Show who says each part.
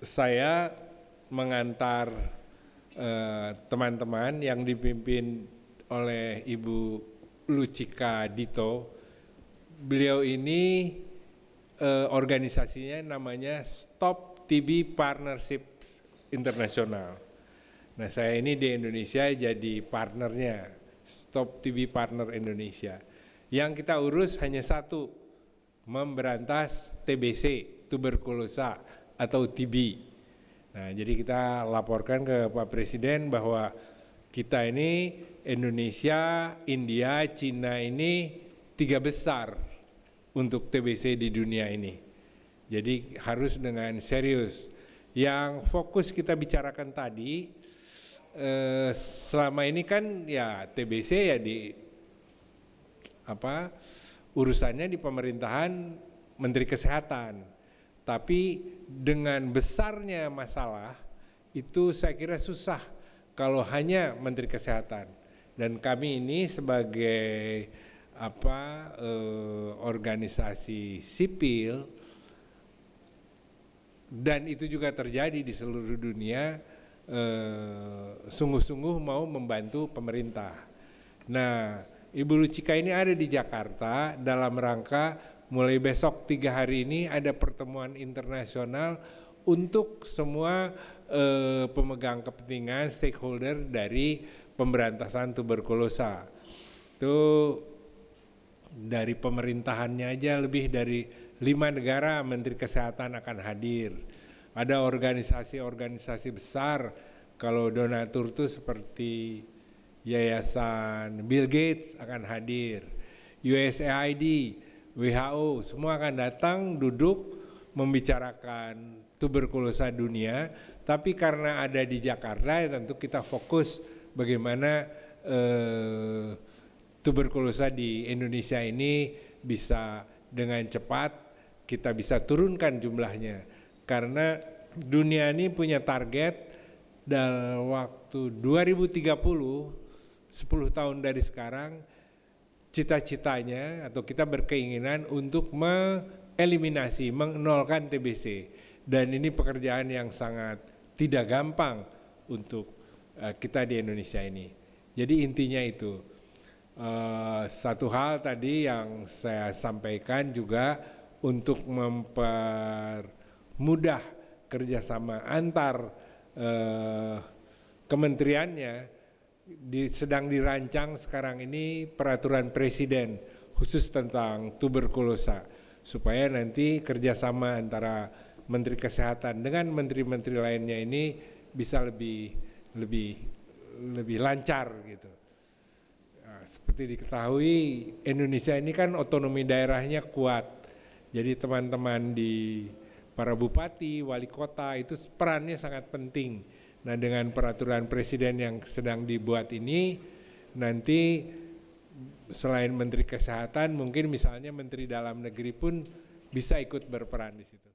Speaker 1: saya mengantar eh, teman-teman uh, yang dipimpin oleh Ibu Lucika Dito. Beliau ini uh, organisasinya namanya Stop TB Partnership Internasional. Nah, saya ini di Indonesia jadi partnernya Stop TB Partner Indonesia. Yang kita urus hanya satu, memberantas TBC, tuberkulosa atau TB. Nah, jadi kita laporkan ke Pak Presiden bahwa kita ini Indonesia, India, Cina ini tiga besar untuk TBC di dunia ini. Jadi harus dengan serius. Yang fokus kita bicarakan tadi eh, selama ini kan ya TBC ya di apa urusannya di pemerintahan Menteri Kesehatan tapi dengan besarnya masalah itu saya kira susah kalau hanya Menteri Kesehatan. Dan kami ini sebagai apa eh, organisasi sipil dan itu juga terjadi di seluruh dunia eh, sungguh-sungguh mau membantu pemerintah. Nah, Ibu Lucika ini ada di Jakarta dalam rangka mulai besok tiga hari ini ada pertemuan internasional untuk semua eh, pemegang kepentingan stakeholder dari pemberantasan tuberkulosa. Itu dari pemerintahannya aja lebih dari lima negara menteri kesehatan akan hadir. Ada organisasi-organisasi besar kalau donatur itu seperti yayasan Bill Gates akan hadir, USAID WHO semua akan datang duduk membicarakan tuberkulosa dunia tapi karena ada di Jakarta ya tentu kita fokus bagaimana eh, tuberkulosa di Indonesia ini bisa dengan cepat kita bisa turunkan jumlahnya karena dunia ini punya target dalam waktu 2030 10 tahun dari sekarang cita-citanya atau kita berkeinginan untuk mengeliminasi, mengenolkan TBC. Dan ini pekerjaan yang sangat tidak gampang untuk uh, kita di Indonesia ini. Jadi intinya itu. Uh, satu hal tadi yang saya sampaikan juga untuk mempermudah kerjasama antar uh, kementeriannya di, sedang dirancang sekarang ini peraturan presiden khusus tentang tuberkulosa supaya nanti kerjasama antara Menteri Kesehatan dengan menteri-menteri lainnya ini bisa lebih lebih lebih lancar gitu. Nah, seperti diketahui Indonesia ini kan otonomi daerahnya kuat, jadi teman-teman di para bupati, wali kota itu perannya sangat penting Nah dengan peraturan presiden yang sedang dibuat ini nanti selain menteri kesehatan mungkin misalnya menteri dalam negeri pun bisa ikut berperan di situ.